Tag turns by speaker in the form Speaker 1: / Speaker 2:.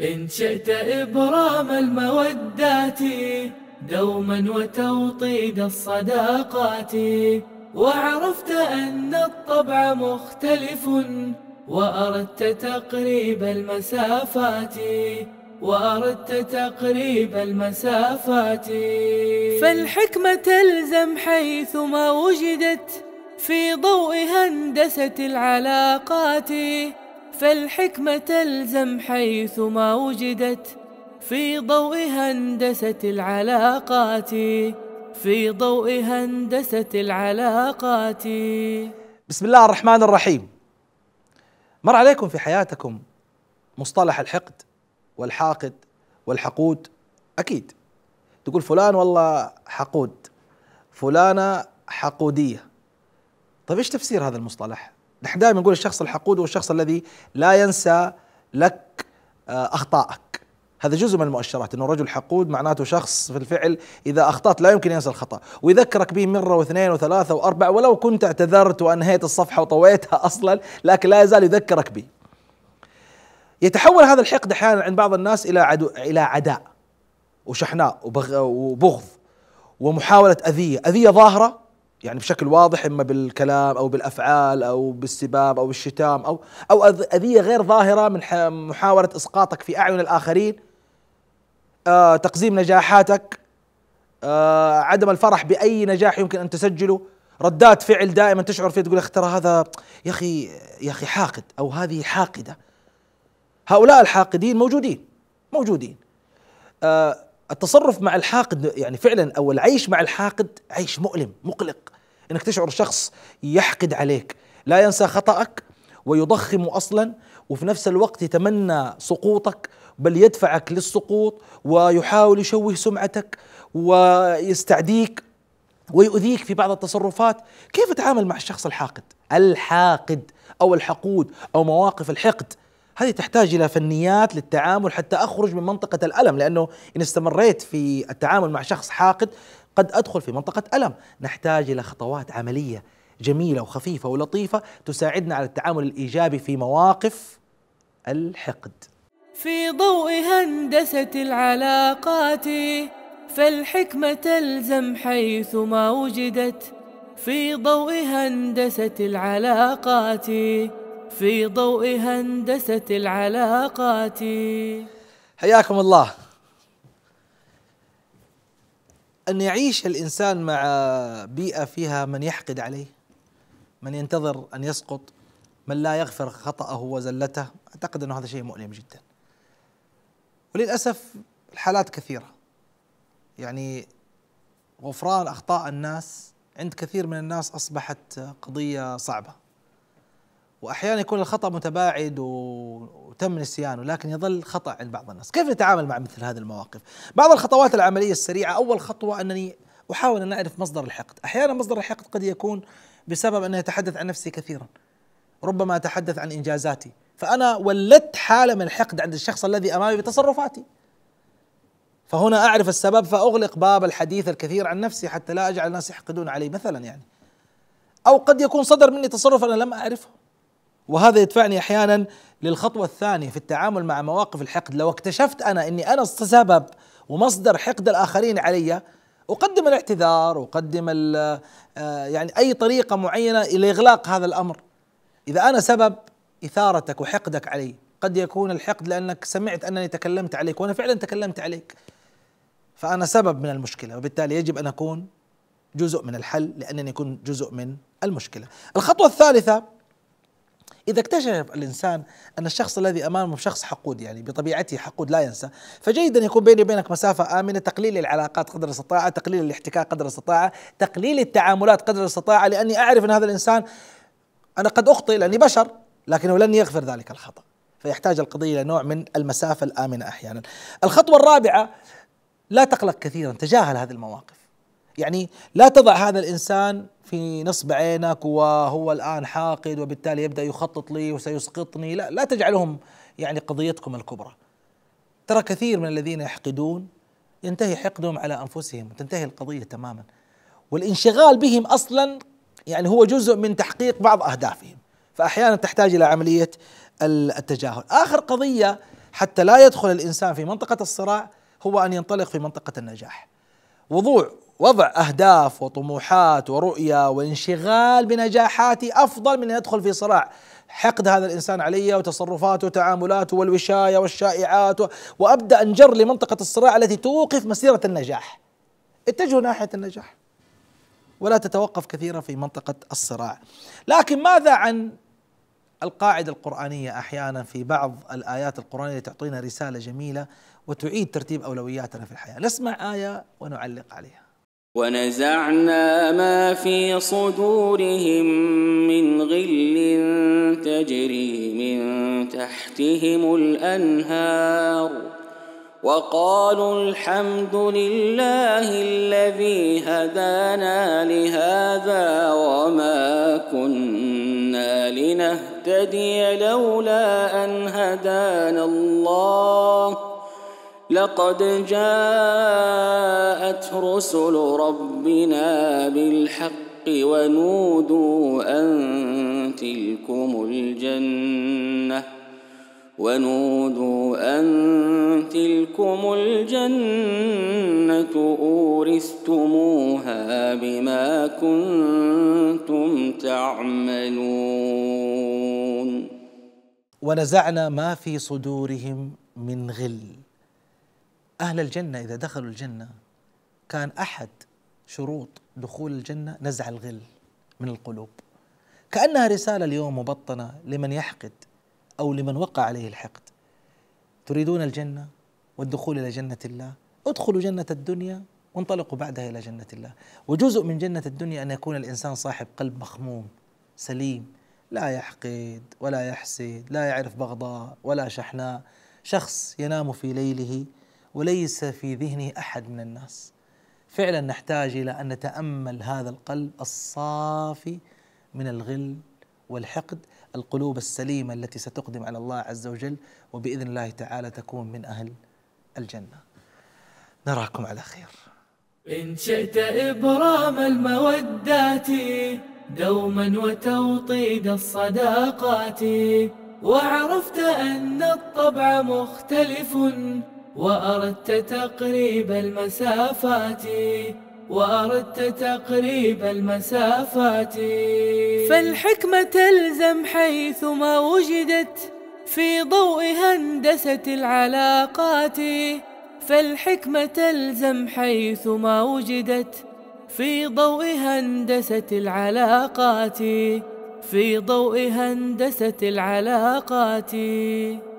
Speaker 1: إن شئت إبرام المودات دوما وتوطيد الصداقات وعرفت أن الطبع مختلف وأردت تقريب المسافات وأردت تقريب المسافات فالحكمة تلزم حيثما وجدت في ضوء هندسة العلاقات فالحكمة تلزم حيثما وجدت في ضوء هندسة العلاقات في ضوء هندسة العلاقات
Speaker 2: بسم الله الرحمن الرحيم مر عليكم في حياتكم مصطلح الحقد والحاقد والحقود أكيد تقول فلان والله حقود فلانة حقودية طيب إيش تفسير هذا المصطلح نحن دائما نقول الشخص الحقود هو الشخص الذي لا ينسى لك آه، اخطائك هذا جزء من المؤشرات انه رجل حقود معناته شخص في الفعل اذا اخطات لا يمكن ينسى الخطا ويذكرك به مره واثنين وثلاثه واربعه ولو كنت اعتذرت وانهيت الصفحه وطويتها اصلا لكن لا يزال يذكرك به يتحول هذا الحقد احيانا عند بعض الناس الى عدو الى عداء وشحناء وبغض ومحاوله اذيه اذيه ظاهره يعني بشكل واضح اما بالكلام او بالافعال او بالسباب او الشتام او او اذيه غير ظاهره من محاوله اسقاطك في اعين الاخرين آه تقزيم نجاحاتك آه عدم الفرح باي نجاح يمكن ان تسجله ردات فعل دائما تشعر فيها تقول ترى هذا يا اخي يا اخي حاقد او هذه حاقده هؤلاء الحاقدين موجودين موجودين آه التصرف مع الحاقد يعني فعلا او العيش مع الحاقد عيش مؤلم مقلق انك تشعر شخص يحقد عليك لا ينسى خطأك ويضخم اصلا وفي نفس الوقت يتمنى سقوطك بل يدفعك للسقوط ويحاول يشوه سمعتك ويستعديك ويؤذيك في بعض التصرفات كيف اتعامل مع الشخص الحاقد الحاقد او الحقود او مواقف الحقد هذه تحتاج الى فنيات للتعامل حتى اخرج من منطقه الالم لانه ان استمريت في التعامل مع شخص حاقد قد ادخل في منطقه الم نحتاج الى خطوات عمليه جميله وخفيفه ولطيفه تساعدنا على التعامل الايجابي في مواقف الحقد
Speaker 1: في ضوء هندسه العلاقات فالحكمه تلزم حيث ما وجدت في ضوء هندسه العلاقات في ضوء هندسة العلاقات
Speaker 2: حياكم الله أن يعيش الإنسان مع بيئة فيها من يحقد عليه من ينتظر أن يسقط من لا يغفر خطأه وزلته أعتقد أن هذا شيء مؤلم جدا وللأسف الحالات كثيرة يعني غفران أخطاء الناس عند كثير من الناس أصبحت قضية صعبة واحيانا يكون الخطا متباعد وتم نسيانه لكن يظل خطا عند بعض الناس، كيف نتعامل مع مثل هذه المواقف؟ بعض الخطوات العمليه السريعه، اول خطوه انني احاول ان اعرف مصدر الحقد، احيانا مصدر الحقد قد يكون بسبب اني اتحدث عن نفسي كثيرا. ربما اتحدث عن انجازاتي، فانا ولدت حاله من الحقد عند الشخص الذي امامي بتصرفاتي. فهنا اعرف السبب فاغلق باب الحديث الكثير عن نفسي حتى لا اجعل الناس يحقدون علي مثلا يعني. او قد يكون صدر مني تصرف انا لم اعرفه. وهذا يدفعني احيانا للخطوه الثانيه في التعامل مع مواقف الحقد لو اكتشفت انا اني انا سبب ومصدر حقد الاخرين علي اقدم الاعتذار اقدم آه، يعني اي طريقه معينه لاغلاق هذا الامر اذا انا سبب اثارتك وحقدك علي قد يكون الحقد لانك سمعت انني تكلمت عليك وانا فعلا تكلمت عليك فانا سبب من المشكله وبالتالي يجب ان اكون جزء من الحل لانني كنت جزء من المشكله الخطوه الثالثه إذا اكتشف الإنسان أن الشخص الذي أمامه شخص حقود يعني بطبيعته حقود لا ينسى فجيد أن يكون بيني وبينك مسافة آمنة تقليل العلاقات قدر الاستطاعة تقليل الاحتكاك قدر الاستطاعة تقليل التعاملات قدر الاستطاعة لأني أعرف أن هذا الإنسان أنا قد أخطئ لأني بشر لكنه لن يغفر ذلك الخطأ فيحتاج القضية إلى نوع من المسافة الآمنة أحيانا الخطوة الرابعة لا تقلق كثيرا تجاهل هذه المواقف يعني لا تضع هذا الانسان في نصب عينك وهو الان حاقد وبالتالي يبدا يخطط لي وسيسقطني لا لا تجعلهم يعني قضيتكم الكبرى ترى كثير من الذين يحقدون ينتهي حقدهم على انفسهم وتنتهي القضيه تماما والانشغال بهم اصلا يعني هو جزء من تحقيق بعض اهدافهم فاحيانا تحتاج الى عمليه التجاهل اخر قضيه حتى لا يدخل الانسان في منطقه الصراع هو ان ينطلق في منطقه النجاح وضوع وضع اهداف وطموحات ورؤيه وانشغال بنجاحاتي افضل من ان ادخل في صراع حقد هذا الانسان علي وتصرفاته وتعاملاته والوشايه والشائعات وابدا انجر لمنطقه الصراع التي توقف مسيره النجاح. اتجهوا ناحيه النجاح. ولا تتوقف كثيرا في منطقه الصراع. لكن ماذا عن القاعده القرانيه احيانا في بعض الايات القرانيه تعطينا رساله جميله وتعيد ترتيب اولوياتنا في الحياه. نسمع ايه ونعلق عليها.
Speaker 3: ونزعنا ما في صدورهم من غل تجري من تحتهم الانهار وقالوا الحمد لله الذي هدانا لهذا وما كنا لنهتدي لولا ان هدانا الله لقد جاءت رسل ربنا بالحق ونودوا أن تلكم الجنة ونودوا أن تلكم الجنة أورثتموها بما كنتم تعملون
Speaker 2: ونزعنا ما في صدورهم من غل أهل الجنة إذا دخلوا الجنة كان أحد شروط دخول الجنة نزع الغل من القلوب كأنها رسالة اليوم مبطنة لمن يحقد أو لمن وقع عليه الحقد تريدون الجنة والدخول إلى جنة الله ادخلوا جنة الدنيا وانطلقوا بعدها إلى جنة الله وجزء من جنة الدنيا أن يكون الإنسان صاحب قلب مخموم سليم لا يحقد ولا يحسد لا يعرف بغضاء ولا شحناء شخص ينام في ليله وليس في ذهنه احد من الناس فعلا نحتاج الى ان نتامل هذا القلب الصافي من الغل والحقد القلوب السليمه التي ستقدم على الله عز وجل وباذن الله تعالى تكون من اهل الجنه. نراكم على خير.
Speaker 1: ان شئت ابرام المودات دوما وتوطيد الصداقات وعرفت ان الطبع مختلف وأردت تقريب المسافات وأردت تقريب المسافات فالحكمة تلزم حيثما وجدت في ضوء هندسة العلاقات فالحكمة تلزم حيثما وجدت في ضوء هندسة العلاقات في ضوء هندسة العلاقات